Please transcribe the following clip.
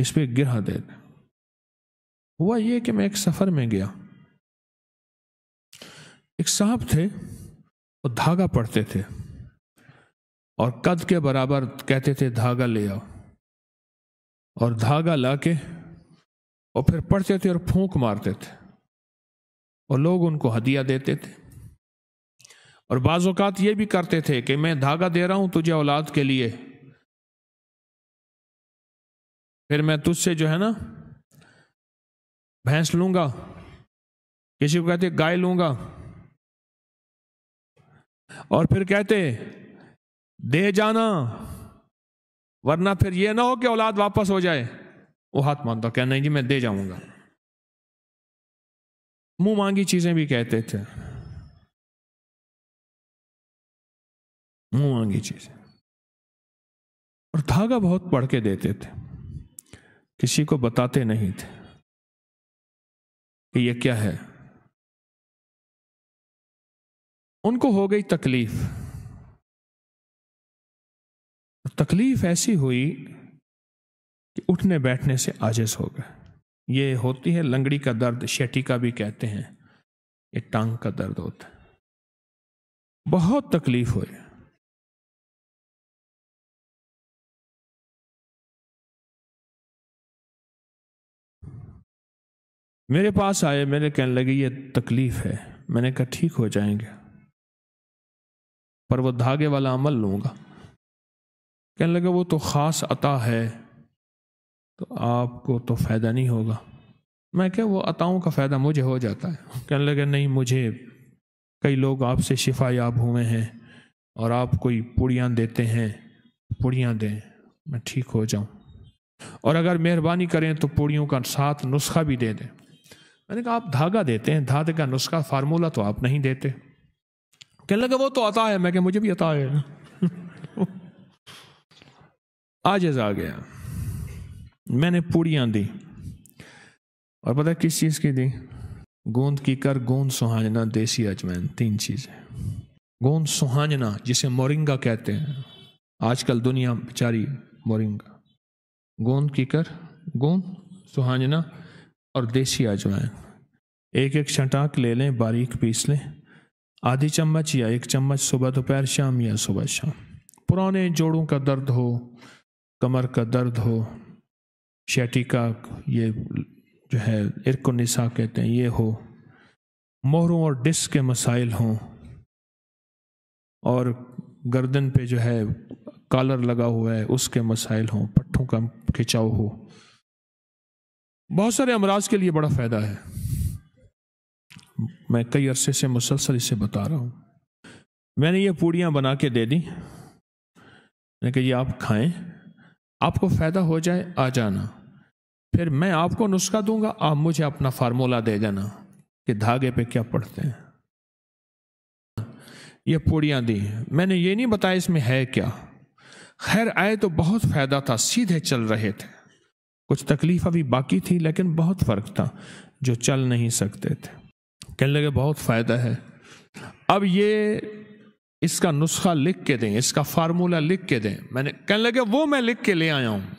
इस पर गिर दे हुआ ये कि मैं एक सफर में गया एक साहब थे और धागा पढ़ते थे और कद के बराबर कहते थे धागा ले आओ और धागा लाके और फिर पढ़ते थे और फूंक मारते थे और लोग उनको हदिया देते थे और बाज़ात ये भी करते थे कि मैं धागा दे रहा हूँ तुझे औलाद के लिए फिर मैं तुझसे जो है ना भैंस लूंगा किसी को कहते गाय लूंगा और फिर कहते दे जाना वरना फिर यह ना हो कि औलाद वापस हो जाए वो हाथ मानता कहना नहीं जी मैं दे जाऊंगा मुंह मांगी चीजें भी कहते थे मुंह मांगी चीजें और धागा बहुत पढ़ के देते थे किसी को बताते नहीं थे कि यह क्या है उनको हो गई तकलीफ तकलीफ ऐसी हुई कि उठने बैठने से आजिज हो गए ये होती है लंगड़ी का दर्द शेटी का भी कहते हैं ये टांग का दर्द होता है बहुत तकलीफ हुई मेरे पास आए मेरे कहने लगे ये तकलीफ है मैंने कहा ठीक हो जाएंगे पर वो धागे वाला अमल लूँगा कहने लगे वो तो ख़ास अता है तो आपको तो फ़ायदा नहीं होगा मैं क्या वो अताओं का फ़ायदा मुझे हो जाता है कहने लगे नहीं मुझे कई लोग आपसे शिफा याब हुए हैं और आप कोई पुड़ियाँ देते हैं पुड़ियाँ दें मैं ठीक हो जाऊं और अगर मेहरबानी करें तो पुड़ियों का साथ नुस्खा भी दे दें मैंने कहा आप धागा देते हैं धागे का नुस्खा फार्मूला तो आप नहीं देते कहने लगे वो तो आता है मैं कि मुझे भी आता है आजज आ गया मैंने पूड़ियाँ दी और पता किस चीज़ की दी गोंद की कर गोंद सुहाजना देसी अजमैन तीन चीज़ें गोंद सुहाजना जिसे मोरिंगा कहते हैं आजकल दुनिया बेचारी मोरिंगा गोंद की कर गोंद सुहाजना और देसी अजवाइन एक एक छटाक ले लें बारीक पीस लें आधी चम्मच या एक चम्मच सुबह दोपहर शाम या सुबह शाम पुराने जोड़ों का दर्द हो कमर का दर्द हो शैटी का ये जो है इरकुनिसा कहते हैं ये हो मोहरों और डिस्क के मसाइल हों और गर्दन पे जो है कॉलर लगा हुआ है उसके मसाइल हों पट्ठों का खिंचाव हो बहुत सारे अमराज के लिए बड़ा फ़ायदा है मैं कई अरसे से मुसलसल इसे बता रहा हूं मैंने ये पूड़ियां बना के दे दी मैंने कहा ये आप खाएं आपको फ़ायदा हो जाए आ जाना फिर मैं आपको नुस्खा दूंगा आप मुझे अपना फार्मूला दे देना कि धागे पे क्या पढ़ते हैं ये पूड़ियां दी मैंने ये नहीं बताया इसमें है क्या खैर आए तो बहुत फ़ायदा था सीधे चल रहे थे कुछ तकलीफ अभी बाकी थी लेकिन बहुत फ़र्क था जो चल नहीं सकते थे कहने लगे बहुत फ़ायदा है अब ये इसका नुस्खा लिख के दें इसका फार्मूला लिख के दें मैंने कहने लगे वो मैं लिख के ले आया हूँ